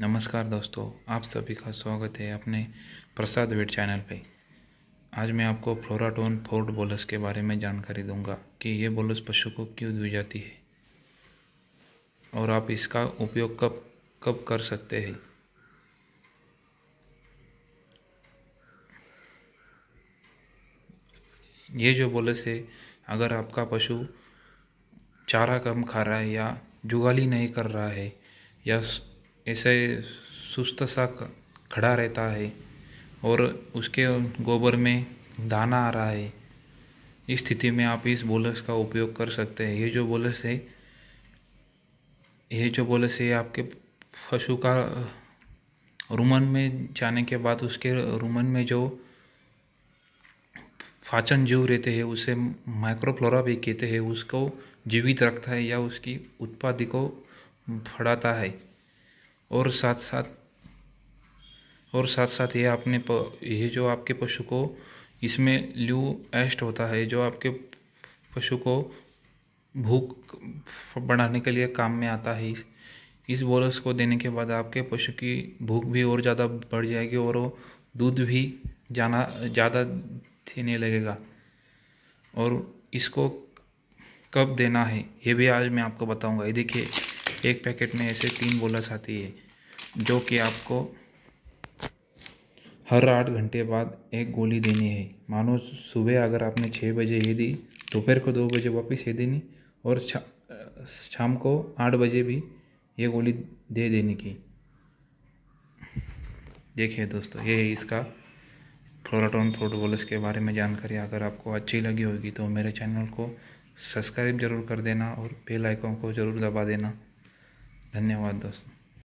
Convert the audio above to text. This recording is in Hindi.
नमस्कार दोस्तों आप सभी का स्वागत है अपने प्रसाद वेट चैनल पे आज मैं आपको फ्लोराटोन फोर्ट बोलस के बारे में जानकारी दूंगा कि ये बोलस पशु को क्यों दी जाती है और आप इसका उपयोग कब कब कर सकते हैं ये जो बोलस है अगर आपका पशु चारा कम खा रहा है या जुगाली नहीं कर रहा है या ऐसे सुस्त सा खड़ा रहता है और उसके गोबर में दाना आ रहा है इस स्थिति में आप इस बोलस का उपयोग कर सकते हैं ये जो बोलस है ये जो बोलस है आपके पशु का रूमन में जाने के बाद उसके रूमन में जो पाचन जीव रहते हैं उसे माइक्रोफ्लोरा भी कहते हैं उसको जीवित रखता है या उसकी उत्पादी को फड़ाता है और साथ साथ और साथ साथ ये आपने ये जो आपके पशु को इसमें ल्यू एस्ट होता है जो आपके पशु को भूख बढ़ाने के लिए काम में आता है इस इस बोरस को देने के बाद आपके पशु की भूख भी और ज़्यादा बढ़ जाएगी और वो दूध भी जाना ज़्यादा देने लगेगा और इसको कब देना है ये भी आज मैं आपको बताऊंगा ये देखिए एक पैकेट में ऐसे तीन बोलस आती है जो कि आपको हर आठ घंटे बाद एक गोली देनी है मानो सुबह अगर आपने छः बजे ये दी दोपहर को दो बजे वापस ये देनी और शाम को आठ बजे भी ये गोली दे देने की देखिए दोस्तों ये है इसका फ्लोराटोन प्रोटोबोलस के बारे में जानकारी अगर आपको अच्छी लगी होगी तो मेरे चैनल को सब्सक्राइब जरूर कर देना और बेल आइकॉन को ज़रूर दबा देना धन्यवाद दोस्तों